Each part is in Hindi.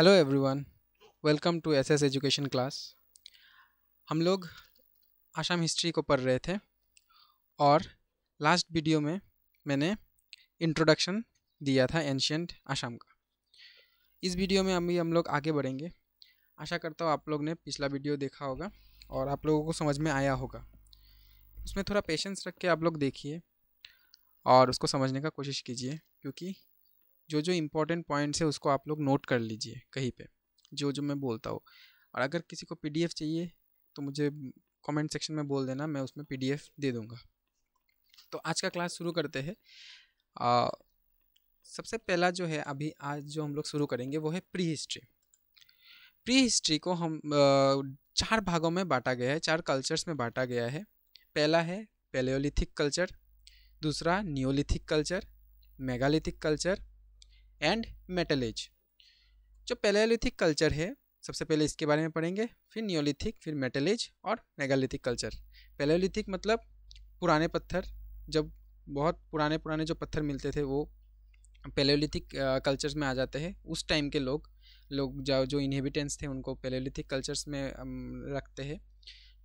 hello everyone welcome to SS education class हम लोग आसाम हिस्ट्री को पढ़ रहे थे और लास्ट वीडियो में मैंने इंट्रोडक्शन दिया था एंशियंट आसाम का इस वीडियो में अभी हम लोग आगे बढ़ेंगे आशा करता हूँ आप लोग ने पिछला वीडियो देखा होगा और आप लोगों को समझ में आया होगा उसमें थोड़ा पेशेंस रख के आप लोग देखिए और उसको समझने का कोशिश कीजिए क्योंकि जो जो इम्पोर्टेंट पॉइंट्स है उसको आप लोग नोट कर लीजिए कहीं पे जो जो मैं बोलता हूँ और अगर किसी को पी चाहिए तो मुझे कमेंट सेक्शन में बोल देना मैं उसमें पी दे दूँगा तो आज का क्लास शुरू करते हैं सबसे पहला जो है अभी आज जो हम लोग शुरू करेंगे वो है प्री हिस्ट्री प्री हिस्ट्री को हम चार भागों में बांटा गया है चार कल्चर्स में बांटा गया है पहला है पेलियोलिथिक कल्चर दूसरा neolithic culture megalithic culture and metal age जो पैलेलिथिक कल्चर है सबसे पहले इसके बारे में पढ़ेंगे फिर न्योलिथिक फिर मेटल एज और मेगालिथिक कल्चर पैलियोलिथिक मतलब पुराने पत्थर जब बहुत पुराने पुराने जो पत्थर मिलते थे वो पैलियोलिथिक कल्चर्स में आ जाते हैं उस टाइम के लोग लोग जो जो इनहेबिटेंट्स थे उनको पैलियोलिथिक कल्चर्स में रखते हैं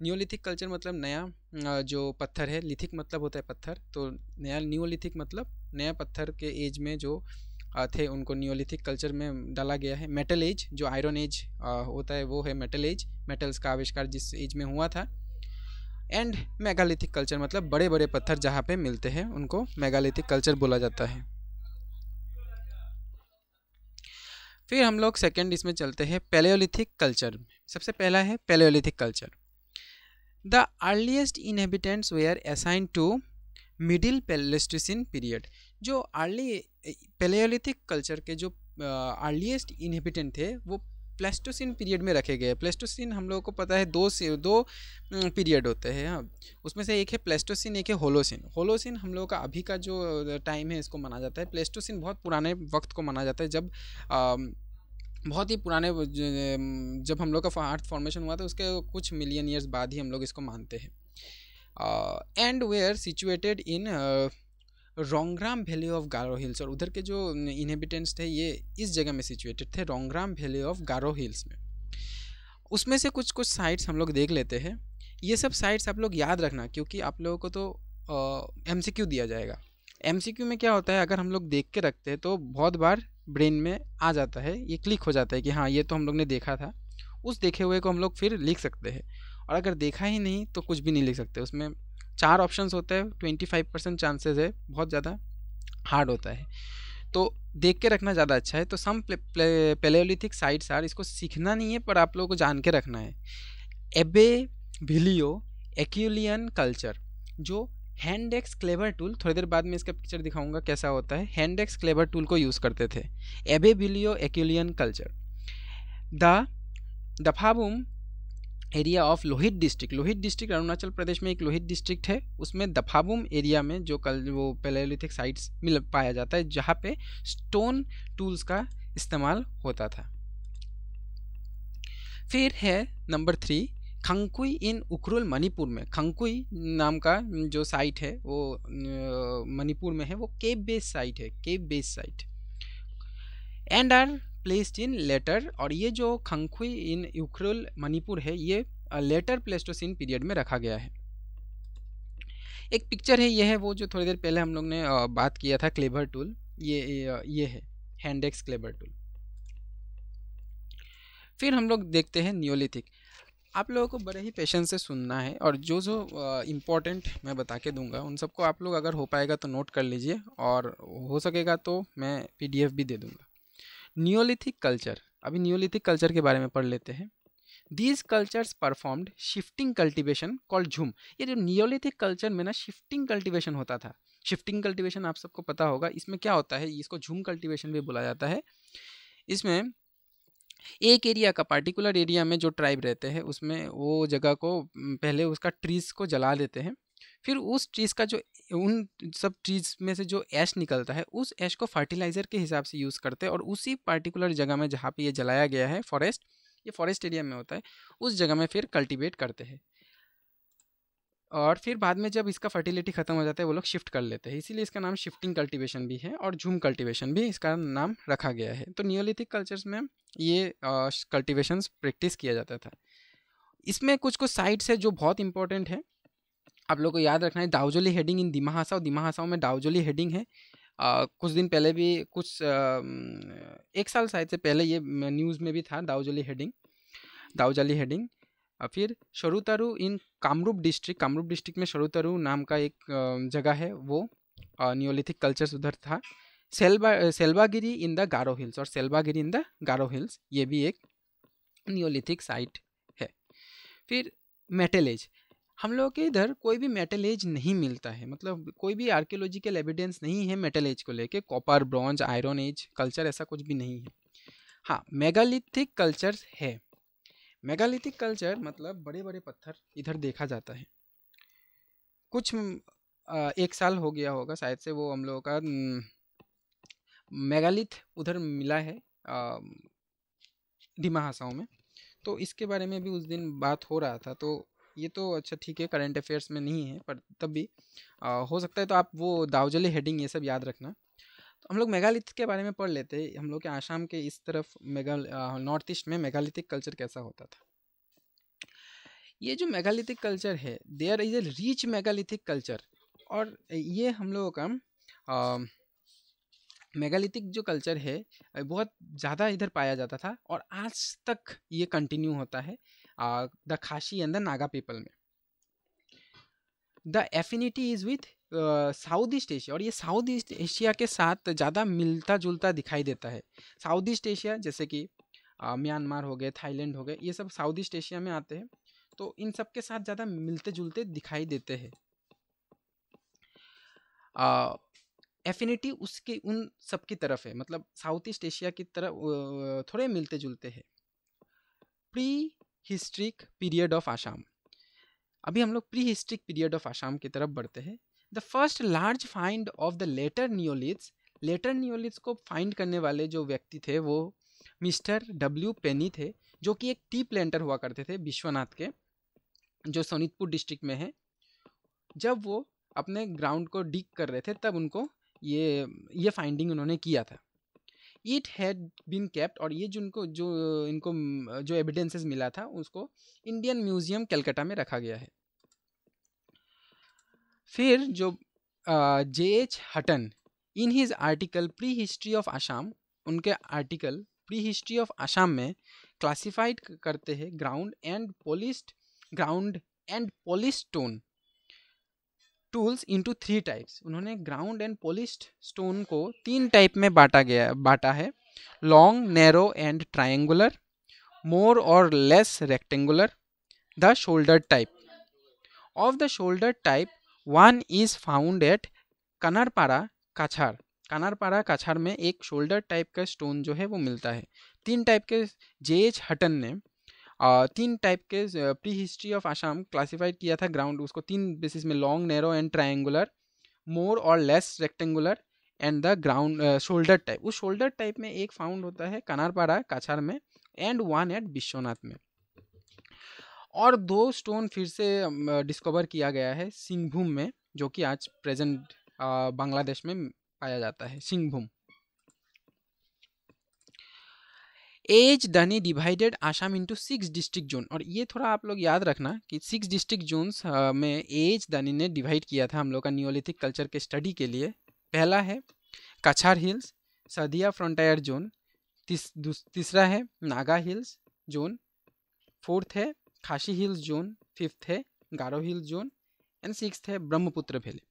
न्योलिथिक कल्चर मतलब नया जो पत्थर है लिथिक मतलब होता है पत्थर तो नया न्योलिथिक मतलब नया पत्थर के एज में जो थे उनको न्योलिथिक कल्चर में डाला गया है मेटल एज जो आयरन एज होता है वो है मेटल एज मेटल्स का आविष्कार जिस एज में हुआ था एंड मेगालिथिक कल्चर मतलब बड़े बड़े पत्थर जहाँ पे मिलते हैं उनको मेगालिथिक कल्चर बोला जाता है फिर हम लोग सेकेंड इसमें चलते हैं पैलियोलिथिक कल्चर सबसे पहला है paleolithic culture the earliest inhabitants are assign to middle pleistocene period जो अर्ली पेलियोलिथिक कल्चर के जो अर्लीस्ट इनहेबिटेंट थे वो प्लेस्टोसिन पीरियड में रखे गए प्लेस्टोसिन हम लोगों को पता है दो से दो पीरियड होते हैं हाँ उसमें से एक है प्लेस्टोसिन एक है होलोसिन होलोसिन हम लोगों का अभी का जो टाइम है इसको माना जाता है प्लेस्टोसिन बहुत पुराने वक्त को माना जाता है जब आ, बहुत ही पुराने जब हम लोग का अर्थ फॉर्मेशन हुआ था उसके कुछ मिलियन ईयर्स बाद ही हम लोग इसको मानते हैं and are situated in Rongram valley of Garo hills और उधर के जो इनहेबिटेंट्स थे ये इस जगह में सिचुएटेड थे Rongram valley of Garo hills में उसमें से कुछ कुछ साइट्स हम लोग देख लेते हैं ये सब साइट्स आप लोग याद रखना क्योंकि आप लोगों को तो एम सी क्यू दिया जाएगा एम सी क्यू में क्या होता है अगर हम लोग देख के रखते हैं तो बहुत बार ब्रेन में आ जाता है ये क्लिक हो जाता है कि हाँ ये तो हम लोग ने देखा था उस देखे हुए को हम लोग फिर लिख सकते हैं और अगर देखा ही नहीं तो कुछ भी नहीं लिख सकते उसमें चार ऑप्शंस होते हैं ट्वेंटी फाइव परसेंट चांसेज है बहुत ज़्यादा हार्ड होता है तो देख के रखना ज़्यादा अच्छा है तो सम पेलेलिथिक साइट्स आर इसको सीखना नहीं है पर आप लोगों को जान के रखना है एबे भिलियो एक्यूलियन कल्चर जो हैंड एक्स क्लेवर टूल थोड़ी देर बाद में इसका पिक्चर दिखाऊंगा कैसा होता है हैंड एक्स क्लेवर टूल को यूज़ करते थे Abbevillian Acheulian culture the Daphabum area of Lohit district Lohit district Arunachal Pradesh में एक लोहित डिस्ट्रिक्ट है उसमें दफाबुम एरिया में जो कल वो पेलेलिथिक साइट्स मिल पाया जाता है जहाँ पे स्टोन टूल्स का इस्तेमाल होता था फिर है number three Khangkhui in Ukhrul Manipur में खंकुई नाम का जो साइट है वो मणिपुर में है वो केप बेस साइट है cave base site and are placed in later और ये जो खंखुई इन यूक्रोल मणिपुर है ये लेटर प्लेस्टोसिन पीरियड में रखा गया है एक पिक्चर है ये है वो जो थोड़ी देर पहले हम लोग ने बात किया था क्लेबर टूल ये ये है हैंडेक्स क्लेबर टूल फिर हम लोग देखते हैं न्योलिथिक आप लोगों को बड़े ही पेशेंस से सुनना है और जो जो इम्पोर्टेंट मैं बता के दूंगा उन सबको आप लोग अगर हो पाएगा तो नोट कर लीजिए और हो सकेगा तो मैं पीडीएफ भी दे दूंगा नियोलिथिक कल्चर अभी नियोलिथिक कल्चर के बारे में पढ़ लेते हैं these cultures performed shifting cultivation called jhum ये जो नियोलिथिक कल्चर में ना शिफ्टिंग कल्टिवेशन होता था शिफ्टिंग कल्टिवेशन आप सबको पता होगा इसमें क्या होता है इसको झूम कल्टिवेशन भी बोला जाता है इसमें एक एरिया का पार्टिकुलर एरिया में जो ट्राइब रहते हैं उसमें वो जगह को पहले उसका ट्रीज को जला देते हैं फिर उस ट्रीज का जो उन सब चीज़ में से जो ऐश निकलता है उस ऐश को फर्टिलाइज़र के हिसाब से यूज़ करते हैं और उसी पार्टिकुलर जगह में जहाँ पे ये जलाया गया है फॉरेस्ट ये फॉरेस्ट एरिया में होता है उस जगह में फिर कल्टिवेट करते हैं और फिर बाद में जब इसका फर्टिलिटी ख़त्म हो जाता है वो लोग शिफ्ट कर लेते हैं इसीलिए इसका नाम शिफ्टिंग कल्टिवेशन भी है और झूम कल्टिवेशन भी इसका नाम रखा गया है तो नियोलिथिक कल्चर्स में ये कल्टिवेशन प्रैक्टिस किया जाता था इसमें कुछ कुछ साइट्स है जो बहुत इंपॉर्टेंट है आप लोग को याद रखना है दाउजोली हेडिंग इन दिमाहासा और दिमाहासाओं में दाउजोली हेडिंग है आ, कुछ दिन पहले भी कुछ आ, एक साल शायद से पहले ये न्यूज़ में भी था दाउजोली हेडिंग दाउजाली हेडिंग फिर Sarutaru in Kamrup district Kamrup district में शरुतरु नाम का एक जगह है वो न्योलिथिक कल्चर उधर था सेल्बा सेल्बागिरी इन द गारो हिल्स और सेल्बागिरी इन द गारो हिल्स ये भी एक न्योलिथिक साइट है फिर मेटेलेज हम लोग के इधर कोई भी मेटल एज नहीं मिलता है मतलब कोई भी आर्कियोलॉजिकल एविडेंस नहीं है मेटल एज को लेके copper bronze iron age culture ऐसा कुछ भी नहीं है हाँ मेगालिथिक कल्चर है मेगालिथिक कल्चर मतलब बड़े बड़े पत्थर इधर देखा जाता है कुछ एक साल हो गया होगा शायद से वो हम लोगों का मेगालिथ उधर मिला है डिमा हासाओं में तो इसके बारे में भी उस दिन बात हो रहा था तो ये तो अच्छा ठीक है करंट अफेयर्स में नहीं है पर तब भी आ, हो सकता है तो आप वो दावजली हेडिंग ये सब याद रखना तो हम लोग मेगालिथ के बारे में पढ़ लेते हैं हम लोग के आसाम के इस तरफ मेगा नॉर्थ ईस्ट में मेगालिथिक कल्चर कैसा होता था ये जो मेगालिथिक कल्चर है there is a rich megalithic culture और ये हम लोगों का मेगालिथिक जो कल्चर है बहुत ज़्यादा इधर पाया जाता था और आज तक ये कंटिन्यू होता है the Khasi and the Naga people में the affinity is with south east Asia और ये साउथ ईस्ट एशिया के साथ ज़्यादा मिलता जुलता दिखाई देता है साउथ ईस्ट एशिया जैसे कि म्यांमार हो गए थाईलैंड हो गए ये सब साउथ ईस्ट एशिया में आते हैं तो इन सब के साथ ज़्यादा मिलते जुलते दिखाई देते हैं एफिनिटी उसके उन सब की तरफ है मतलब साउथ ईस्ट एशिया की तरफ थोड़े मिलते जुलते हैं pre historic period of Assam अभी हम लोग pre historic period of Assam की तरफ बढ़ते हैं the first large find of the later neoliths later neoliths को फाइंड करने वाले जो व्यक्ति थे वो मिस्टर डब्ल्यू पेनी थे जो कि एक टी प्लेंटर हुआ करते थे विश्वनाथ के जो सोनीतपुर डिस्ट्रिक्ट में है जब वो अपने ग्राउंड को डिक कर रहे थे तब उनको ये ये फाइंडिंग उन्होंने किया था इट हैड बीन कैप्ट और ये जिनको जो इनको जो एविडेंसेस मिला था उसको इंडियन म्यूजियम कलकत्ता में रखा गया है फिर जो J H Hutton in his article pre history of Assam उनके article pre history of Assam में क्लासिफाइड करते हैं ground and polished ground and polish stone tools into three types उन्होंने ग्राउंड एंड पॉलिश्ड स्टोन को तीन टाइप में बांटा गया बांटा है long narrow and triangular more और less rectangular the shoulder type of the shoulder type one is found at Kanarpara Cachar कानारपाड़ा Cachar में एक शोल्डर टाइप का स्टोन जो है वो मिलता है तीन टाइप के जे एच हटन ने तीन टाइप के pre history of Assam classified किया था ग्राउंड उसको तीन बेसिस में long narrow and triangular more और less rectangular and the ground shoulder type उस शोल्डर टाइप में एक फाउंड होता है कनारपाड़ा काछार में एंड वन एट विश्वनाथ में और दो स्टोन फिर से डिस्कवर किया गया है सिंहभूम में जो कि आज प्रेजेंट बांग्लादेश में पाया जाता है सिंहभूम एज Dani divided Assam into six district zone और ये थोड़ा आप लोग याद रखना कि सिक्स डिस्ट्रिक्ट जोन्स में एज धनी ने डिवाइड किया था हम लोग का न्योलिथिक कल्चर के स्टडी के लिए पहला है कछार हिल्स सदिया फ्रंटायर जोन तीस तीसरा है नागा हिल्स जोन फोर्थ है खासी हिल्स जोन फिफ्थ है Garo hills zone and six है ब्रह्मपुत्र वैली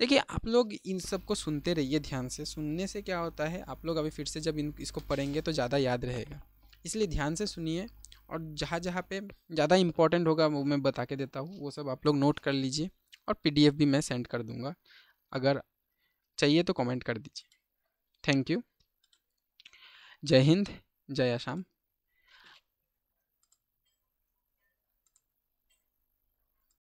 देखिए आप लोग इन सब को सुनते रहिए ध्यान से सुनने से क्या होता है आप लोग अभी फिर से जब इन इसको पढ़ेंगे तो ज़्यादा याद रहेगा इसलिए ध्यान से सुनिए और जहाँ जहाँ पे ज़्यादा इम्पोर्टेंट होगा वो मैं बता के देता हूँ वो सब आप लोग नोट कर लीजिए और पी भी मैं सेंड कर दूँगा अगर चाहिए तो कमेंट कर दीजिए थैंक यू जय हिंद जय आसाम